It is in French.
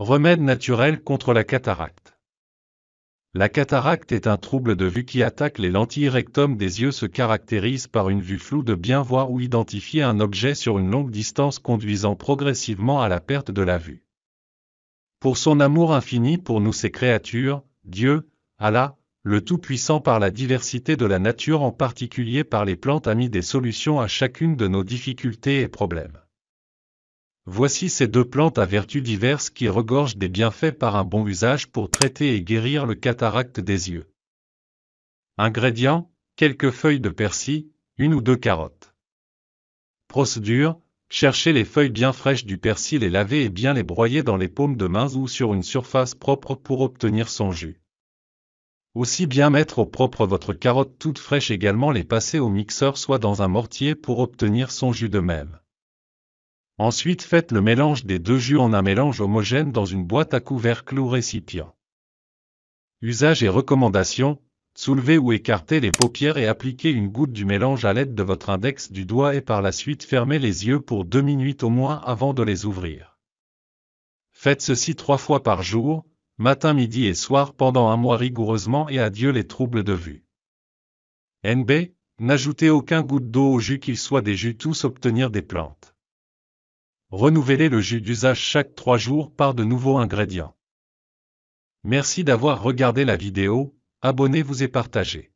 Remède naturel contre la cataracte. La cataracte est un trouble de vue qui attaque les lentilles rectum des yeux se caractérise par une vue floue de bien voir ou identifier un objet sur une longue distance conduisant progressivement à la perte de la vue. Pour son amour infini pour nous ces créatures, Dieu, Allah, le Tout-Puissant par la diversité de la nature en particulier par les plantes a mis des solutions à chacune de nos difficultés et problèmes. Voici ces deux plantes à vertus diverses qui regorgent des bienfaits par un bon usage pour traiter et guérir le cataracte des yeux. Ingrédients quelques feuilles de persil, une ou deux carottes. Procédure cherchez les feuilles bien fraîches du persil les laver et bien les broyer dans les paumes de mains ou sur une surface propre pour obtenir son jus. Aussi bien mettre au propre votre carotte toute fraîche également les passer au mixeur soit dans un mortier pour obtenir son jus de même. Ensuite faites le mélange des deux jus en un mélange homogène dans une boîte à couvercle ou récipient. Usage et recommandations, soulevez ou écartez les paupières et appliquez une goutte du mélange à l'aide de votre index du doigt et par la suite fermez les yeux pour deux minutes au moins avant de les ouvrir. Faites ceci trois fois par jour, matin, midi et soir pendant un mois rigoureusement et adieu les troubles de vue. NB, n'ajoutez aucun goutte d'eau au jus qu'il soit des jus tous obtenir des plantes. Renouvelez le jus d'usage chaque 3 jours par de nouveaux ingrédients. Merci d'avoir regardé la vidéo, abonnez-vous et partagez.